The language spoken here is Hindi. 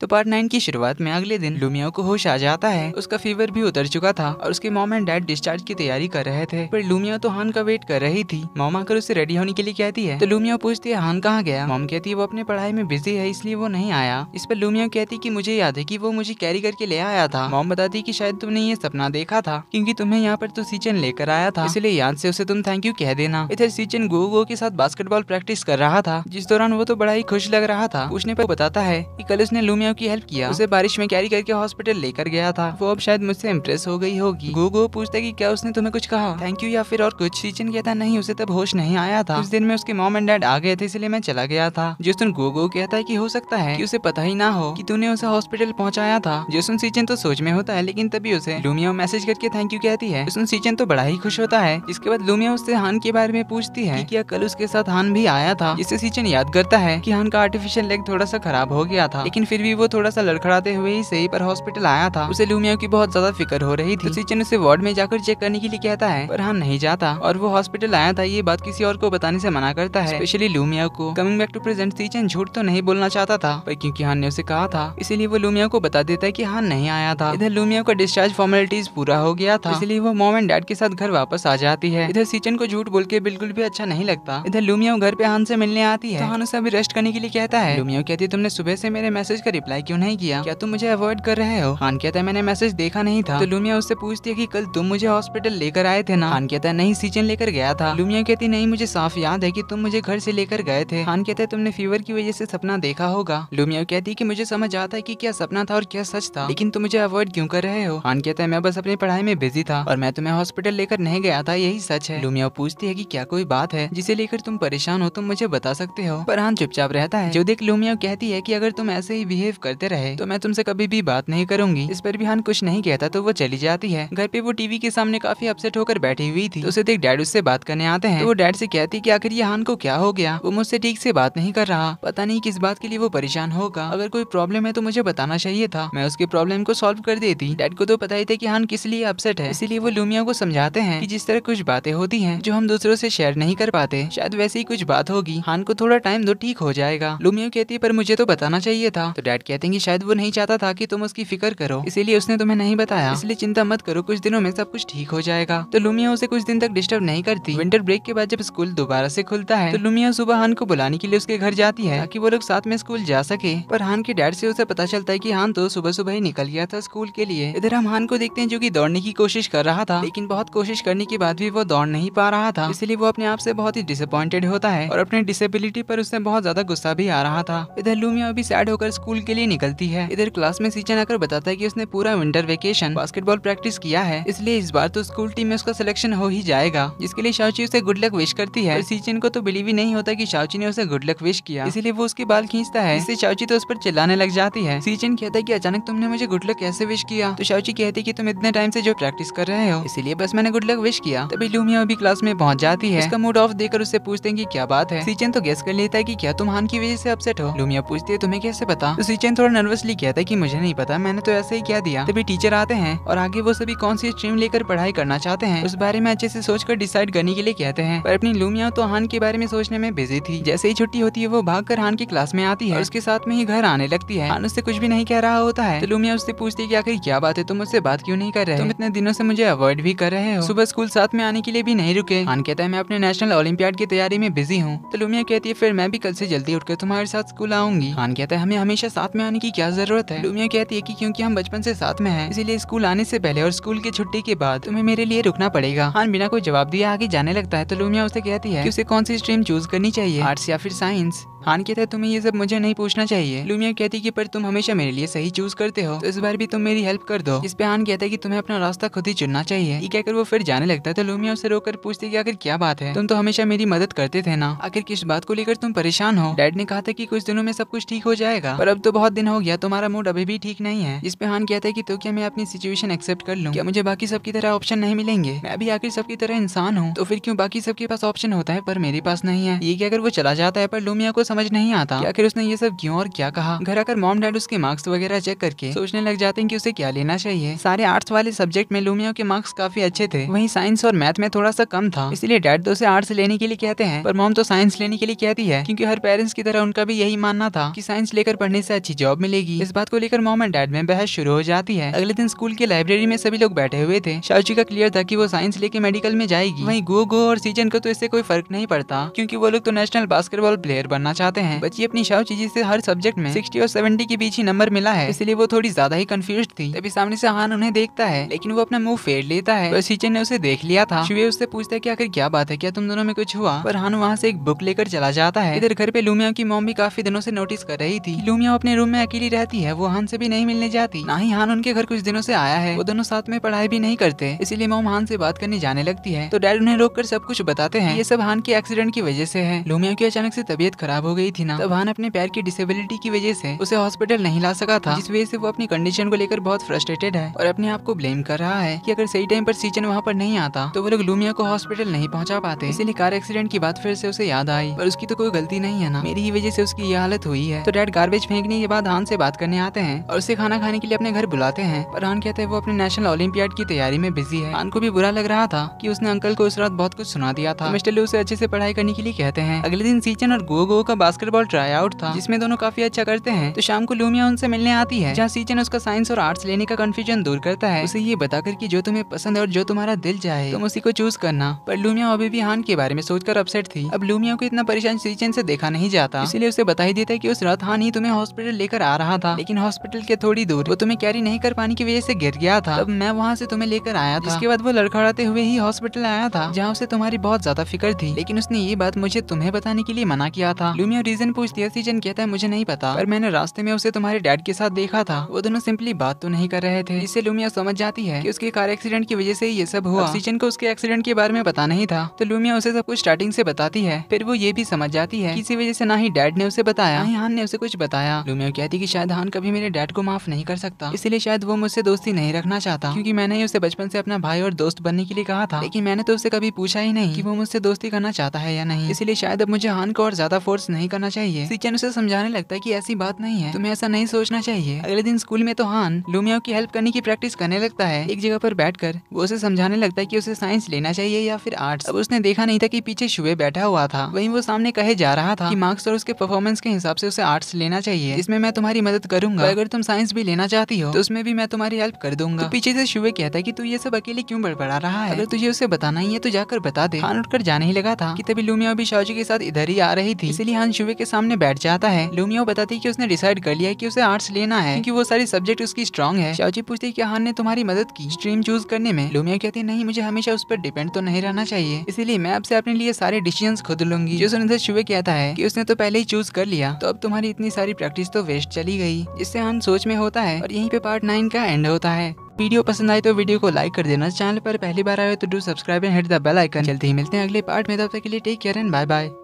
तो पार्ट नाइन की शुरुआत में अगले दिन लुमिया को होश आ जाता है उसका फीवर भी उतर चुका था और उसके मोम एंड डैड डिस्चार्ज की तैयारी कर रहे थे पर लुमिया तो हान का वेट कर रही थी मोम आकर उसे रेडी होने के लिए कहती है तो लुमिया पूछती है हान कहाँ गया मोम कहती है वो अपने पढ़ाई में बिजी है इसलिए वो नहीं आया इस पर लुमिया कहती की मुझे याद है की वो मुझे कैरी करके ले आया था मोम बताती की शायद तुमने ये सपना देखा था क्यूँकी तुम्हें यहाँ पर तो सीचन लेकर आया था इसलिए याद से उसे तुम थैंक यू कह देना इधर सीचन गो गो के साथ बास्केटबॉल प्रैक्टिस कर रहा था जिस दौरान वो तो बड़ा ही खुश लग रहा था उसने बताता है की कल उसने लुमिया वालों की हेल्प किया उसे बारिश में कैरी करके हॉस्पिटल लेकर गया था वो अब शायद मुझसे इम्प्रेस हो गई होगी गोगो पूछता की क्या उसने तुम्हें कुछ कहा थैंक यू या फिर और कुछ सीचन कहता नहीं उसे तब तो होश नहीं आया था उस दिन में उसके मॉम एंड डैड आ गए थे इसलिए मैं चला गया था जोसन गोगो कहता है की हो सकता है की उसे पता ही ना हो की तूने उसे हॉस्पिटल पहुँचाया था जोसन सीचन तो सोच में होता है लेकिन तभी उसे लूमिया मैसेज करके थैंक यू कहती है जोसन सीचन तो बड़ा ही खुश होता है इसके बाद लूमिया उससे हान के बारे में पूछती है क्या कल उसके साथ हान भी आया था जिससे सीचन याद करता है की हान का आर्टिफिशियल लेग थोड़ा सा खराब हो गया था लेकिन फिर भी वो थोड़ा सा लड़खड़ाते हुए ही सही पर हॉस्पिटल आया था उसे लुमिया की बहुत ज्यादा फिक्र हो रही थी तो सिचन उसे वार्ड में जाकर चेक करने के लिए कहता है पर हम हाँ, नहीं जाता और वो हॉस्पिटल आया था ये बात किसी और को बताने ऐसी मना करता है स्पेशली लुमिया को coming back to present situation झूठ तो नहीं बोलना चाहता था पर क्यूँकी हान ने उसे कहा था इसीलिए वो लुमिया को बता देता है की हाँ नहीं आया था इधर लुमिया का डिस्चार्ज फॉर्मेलिटीज पूरा हो गया था इसलिए वो मोम एंड डैड के साथ घर वापस आ जाती है इधर सिचन को झूठ बोल के बिल्कुल भी अच्छा नहीं लगता इधर लुमिया घर पे हान से मिलने आती है तो हान उसे अभी रेस्ट करने के लिए कहता है लुमिया कहती है तुमने सुबह से मेरे मैसेज का रिप्लाई रिप्लाई क्यों नहीं किया क्या तुम मुझे अवॉइड कर रहे हो खान कहता है मैंने मैसेज देखा नहीं था तो लुमिया उससे पूछती है की कल तुम मुझे हॉस्पिटल लेकर आए थे ना खान कहता है नहीं सीजन लेकर गया था लुमिया कहती नहीं मुझे साफ याद है की तुम मुझे घर ऐसी लेकर गए थे खान कहता है तुमने फीवर की वजह ऐसी सपना देखा होगा लुमिया कहती की मुझे समझ आता है की क्या सपना था और क्या सच था लेकिन तुम मुझे अवॉइड क्यूँ कर रहे हो खान कहता है मैं बस अपनी पढ़ाई में बिजी था और मैं तुम्हें हॉस्पिटल लेकर नहीं गया था यही सच है लुमिया पूछती है की क्या कोई बात है जिसे लेकर तुम परेशान हो तुम मुझे बता सकते हो पर हाँ चुपचाप रहता है जो देख लुमिया कहती है की अगर तुम ऐसे ही बिहेव करते रहे तो मैं तुमसे कभी भी बात नहीं करूंगी इस पर बिहान कुछ नहीं कहता तो वो चली जाती है घर पे वो टीवी के सामने काफी अपसेट होकर बैठी हुई थी तो उसे देख डैड उससे बात करने आते हैं तो वो डैड से कहती की आखिर हान को क्या हो गया वो मुझसे ठीक से बात नहीं कर रहा पता नहीं किस बात के लिए वो परेशान होगा अगर कोई प्रॉब्लम है तो मुझे बताना चाहिए था मैं उसके प्रॉब्लम को सोल्व कर देती डैड को तो पता ही था की हान किस लिए अपसेट है इसीलिए वो लूमिया को समझाते हैं की जिस तरह कुछ बातें होती है जो हम दूसरों से शेयर नहीं कर पाते शायद वैसे ही कुछ बात होगी हान को थोड़ा टाइम दो तो ठीक हो जाएगा लूमिया कहती है पर मुझे तो बताना चाहिए था तो डैड कहते हैं कि शायद वो नहीं चाहता था कि तुम उसकी फिक्र करो इसीलिए उसने तुम्हें नहीं बताया इसलिए चिंता मत करो कुछ दिनों में सब कुछ ठीक हो जाएगा तो लुमिया उसे कुछ दिन तक डिस्टर्ब नहीं करती विंटर ब्रेक के बाद जब स्कूल दोबारा से खुलता है तो लुमिया सुबह हान को बुलाने के लिए उसके घर जाती है ताकि वो लोग साथ में स्कूल जा सके पर हान के डैड से उसे पता चलता है की हान तो सुबह सुबह ही निकल गया था स्कूल के लिए इधर हम हान को देखते हैं जो की दौड़ने की कोशिश कर रहा था लेकिन बहुत कोशिश करने के बाद भी वो दौड़ नहीं पा रहा था इसलिए वो अपने आप से बहुत ही डिसअपॉइंटेड होता है और अपने डिसेबिलिटी पर उसने बहुत ज्यादा गुस्सा भी आ रहा था इधर लुमिया भी सैड होकर स्कूल के लिए निकलती है इधर क्लास में सीचन आकर बताता है की उसने पूरा विंटर वेकेशन बास्केटबॉल प्रैक्टिस किया है इसलिए इस बार तो स्कूल टीम में उसका सिलेक्शन हो ही जाएगा जिसके लिए शाओची उसे गुड लक विश करती है सीचन को तो बिलीव ही नहीं होता की शाओची ने उसे गुड लक विश किया इसीलिए वो उसके बाल खींचता है इससे शाओची तो उस पर चिल्लाने लग जाती है सीचन कहता है की अचानक तुमने मुझे गुड लक कैसे विश किया तो शाओची कहती की तुम इतने टाइम ऐसी जो प्रैक्टिस कर रहे हो इसलिए बस मैंने गुड लक विश किया तभी लूमिया भी क्लास में पहुँच जाती है उसका मूड ऑफ देकर उससे पूछते हैं की क्या बात है सीचन तो गैस कर लेता है की क्या तुम हान की वजह से अपसेट हो लूमिया पूछती है तुम्हें कैसे पता तो टीचर ने थोड़ा नर्वसली किया था कि मुझे नहीं पता मैंने तो ऐसे ही क्या दिया तभी टीचर आते हैं और आगे वो सभी कौन सी स्ट्रीम लेकर पढ़ाई करना चाहते हैं उस बारे में अच्छे से सोचकर डिसाइड करने के लिए कहते हैं पर अपनी लूमिया तो हान के बारे में सोचने में बिजी थी जैसे ही छुट्टी होती है वो कर हान की क्लास में आती है उसके साथ में ही घर आने लगती है हान उससे कुछ भी नहीं कह रहा होता है तो लूमिया उससे पूछती है की आखिर क्या बात है तुम उससे बात क्यों नहीं कर रहे तुम इतने दिनों से मुझे अवॉइड भी कर रहे हो सुबह स्कूल साथ में आने के लिए भी नहीं रुके हान कहता है मैं अपने नेशनल ओलम्पियाड की तैयारी में बिजी हूँ तो लुमिया कहती है फिर मैं भी कल से जल्दी उठकर तुम्हारे साथ स्कूल आऊंगी हान कहता है हमें हमेशा साथ साथ में आने की क्या जरूरत है लुमिया कहती है की क्यूँकी हम बचपन से साथ में है इसीलिए स्कूल आने से पहले और स्कूल की छुट्टी के बाद तुम्हें मेरे लिए रुकना पड़ेगा हान बिना कोई जवाब दिया आगे जाने लगता है तो लुमिया उसे कहती है की उसे कौन सी स्ट्रीम चूज करनी चाहिए आर्ट्स या फिर साइंस खान हाँ, कहता है तुम्हें ये सब मुझे नहीं पूछना चाहिए लुमिया कहती की पर तुम हमेशा मेरे लिए सही चूज करते हो तो इस बार भी तुम मेरी हेल्प कर दो इस पे खान कहता है कि तुम्हें अपना रास्ता खुद ही चुनना चाहिए कहकर वो फिर जाने लगता है तो लुमिया उसे रोकर पूछती है कि आखिर क्या बात है तुम तो हमेशा मेरी मदद करते थे ना आखिर किस बात को लेकर तुम परेशान हो डैड ने कहा था की कुछ दिनों में सब कुछ ठीक हो जाएगा पर अब तो बहुत दिन हो गया तुम्हारा मूड अभी भी ठीक नहीं है इस पे हान कहता है की तो क्या मैं अपनी सिचुएशन एक्सेप्ट कर लूँ क्या मुझे बाकी सबकी तरह ऑप्शन नहीं मिलेंगे मैं अभी आखिर सबकी तरह इंसान हूँ तो फिर क्यूँ बाकी सबके पास ऑप्शन होता है पर मेरे पास नहीं है ये कहकर वो चला जाता है पर लुमिया को समझ नहीं आता आखिर उसने ये सब क्यों और क्या कहा घर आकर मॉम डैड उसके मार्क्स वगैरह चेक करके सोचने लग जाते हैं कि उसे क्या लेना चाहिए सारे आर्ट्स वाले सब्जेक्ट में लूमियो के मार्क्स काफी अच्छे थे वहीं साइंस और मैथ में थोड़ा सा कम था इसलिए डैड तो उसे आर्ट्स लेने के लिए कहते हैं पर मॉम तो साइंस लेने के लिए कहती है क्यूँकी हर पेरेंट्स की तरह उनका भी यही मानना था की साइंस लेकर पढ़ने से अच्छी जॉब मिलेगी इस बात को लेकर मॉम एंड डैड में बहस शुरू हो जाती है अगले दिन स्कूल की लाइब्रेरी में सभी लोग बैठे हुए थे शाची का क्लियर था की वो साइंस लेके मेडिकल में जाएगी वही गो गो और सीजन को तो इससे कोई फर्क नहीं पड़ता क्यूँकी वो लोग तो नेशनल बास्केटबॉल प्लेयर बनना चाहते हैं बच्ची अपनी शाह चीजी से हर सब्जेक्ट में सिक्सटी और सेवेंटी के बीच ही नंबर मिला है इसलिए वो थोड़ी ज्यादा ही कंफ्यूज थी तभी सामने से हान उन्हें देखता है लेकिन वो अपना मुंह फेर लेता है और सीचन ने उसे देख लिया था शिवे उससे पूछता है की आखिर क्या बात है क्या तुम दोनों में कुछ हुआ पर हान वहाँ से एक बुक लेकर चला जाता है इधर घर पे लूमिया की मोम भी काफी दिनों से नोटिस कर रही थी लूमिया अपने रूम में अकेली रहती है वो हान से भी नहीं मिलने जाती ना ही हान उनके घर कुछ दिनों से आया है वो दोनों साथ में पढ़ाई भी नहीं करते इसलिए मोम हान से बात करने जाने लगती है तो डैड उन्हें रोक कर सब कुछ बताते हैं ये सब हान के एक्सीडेंट की वजह से है लूमिया की अचानक से तबीयत खराब हो हो गई थी ना तो भान अपने पैर की डिसेबिलिटी की वजह से उसे हॉस्पिटल नहीं ला सका था जिस वजह से वो अपनी कंडीशन को लेकर बहुत फ्रस्ट्रेटेड है और अपने आप को ब्लेम कर रहा है की अगर सही टाइम पर सीचन वहाँ पर नहीं आता तो वो लोग लूमिया को हॉस्पिटल नहीं पहुँचा पाते इसीलिए कार एक्सीडेंट की बात फिर से उसे याद आई और उसकी तो कोई गलती नहीं है ना मेरी ही वजह से उसकी ये हालत हुई है तो डैड गार्बेज फेंकने के बाद हान से बात करने आते हैं और उसे खाना खाने के लिए अपने घर बुलाते हैं पर हान कहते हैं वो अपने नेशनल ओलम्पियाड की तैयारी में बिजी है हान को भी बुरा लग रहा था कि उसने अंकल को उस रात बहुत कुछ सुना दिया था तो मिस्टर लू उसे अच्छे से पढ़ाई करने के लिए कहते हैं अगले दिन सीचन और गोगो का बास्केटबॉल ट्राई आउट था जिसमें दोनों काफी अच्छा करते हैं तो शाम को लूमिया उनसे मिलने आती है जहाँ सीचन उसका साइंस और आर्ट्स लेने का कन्फ्यूजन दूर करता है उसे ये बताकर की जो तुम्हें पसंद है और जो तुम्हारा दिल चाहे तुम उसी को चूज करना पर लूमिया अभी भी हान के बारे में सोचकर अपसेट थी अब लूमिया को इतना परेशान सीचन से देखा नहीं जाता इसलिए उसे बता ही देता है की उस रात हान ही तुम्हें हॉस्पिटल लेकर आ रहा था लेकिन हॉस्पिटल के थोड़ी दूर वो तुम्हें कैरी नहीं कर पाने की वजह से गिर गया था अब मैं वहाँ से तुम्हें लेकर आया था इसके बाद वो लड़खड़ाते हुए ही हॉस्पिटल आया था जहाँ उसे तुम्हारी बहुत ज्यादा फिक्र थी लेकिन उसने ये बात मुझे तुम्हें बताने के लिए मना किया था रोमियो रीजन पूछती है सीजन कहता है मुझे नहीं पता पर मैंने रास्ते में उसे तुम्हारे डैड के साथ देखा था वो दोनों सिंपली बात तो नहीं कर रहे थे इससे लुमिया समझ जाती है कि उसके कार एक्सीडेंट की वजह से ये सब हुआ सीजन को उसके एक्सीडेंट के बारे में पता नहीं था तो लुमिया उसे सब कुछ स्टार्टिंग से बताती है फिर वो ये भी समझ जाती है किसी वजह से ना ही डैड ने उसे बताया ना हान ने उसे कुछ बताया लुमिया कहती की शायद हान कभी मेरे डैड को माफ नहीं कर सकता इसलिए शायद वो मुझसे दोस्ती नहीं रखना चाहता क्यूँकी मैंने ही उसे बचपन से अपना भाई और दोस्त बनने के लिए कहा था लेकिन मैंने तो उसे कभी पूछा ही नहीं की वो मुझसे दोस्ती करना चाहता है या नहीं इसलिए शायद अब मुझे हान को और ज्यादा फोर्स नहीं नहीं करना चाहिए सिचन उसे समझाने लगता है कि ऐसी बात नहीं है तुम्हें ऐसा नहीं सोचना चाहिए अगले दिन स्कूल में तो हान लुमियाओ की हेल्प करने की प्रैक्टिस करने लगता है एक जगह पर बैठकर वो उसे समझाने लगता है कि उसे साइंस लेना चाहिए या फिर आर्ट्स अब उसने देखा नहीं था कि पीछे शुए बैठा हुआ था वहीं वो सामने कहे जा रहा था कि मार्क्स और उसके परफॉर्मेंस के हिसाब से उसे आर्ट्स लेना चाहिए इसमें मैं तुम्हारी मदद करूंगा अगर तुम साइंस भी लेना चाहती हो तो उसमें भी मैं तुम्हारी हेल्प कर दूंगा तो पीछे से शुए कहता है की तू ये सब अकेले क्यों बड़बड़ा रहा है अगर तुझे उसे बताना ही है तो जाकर बता दे हान उठकर जाने ही लगा था की तभी लुमिया भी शाहजी के साथ इधर ही आ रही थी इसलिए हान इंसान शिवे के सामने बैठ जाता है लुमियो बताती है कि उसने डिसाइड कर लिया कि उसे आर्ट्स लेना है क्योंकि वो सारी सब्जेक्ट उसकी स्ट्रॉन्ग है शाओची पूछती है कि हान ने तुम्हारी मदद की स्ट्रीम चूज करने में लुमियो कहती नहीं मुझे हमेशा उस पर डिपेंड तो नहीं रहना चाहिए इसीलिए मैं आपसे अपने लिए सारे डिसीजन खुद लूंगी जो सुनिधि शिवे कहता है की उसने तो पहले ही चूज कर लिया तो अब तुम्हारी इतनी सारी प्रैक्टिस तो वेस्ट चली गई जिससे हान सोच में होता है और यहीं पे पार्ट नाइन का एंड होता है वीडियो पसंद आए तो वीडियो को लाइक कर देना चैनल पर पहली बार आए तो do subscribe and hit the bell icon जल्दी ही मिलते हैं अगले पार्ट में तब तक के लिए take care and bye bye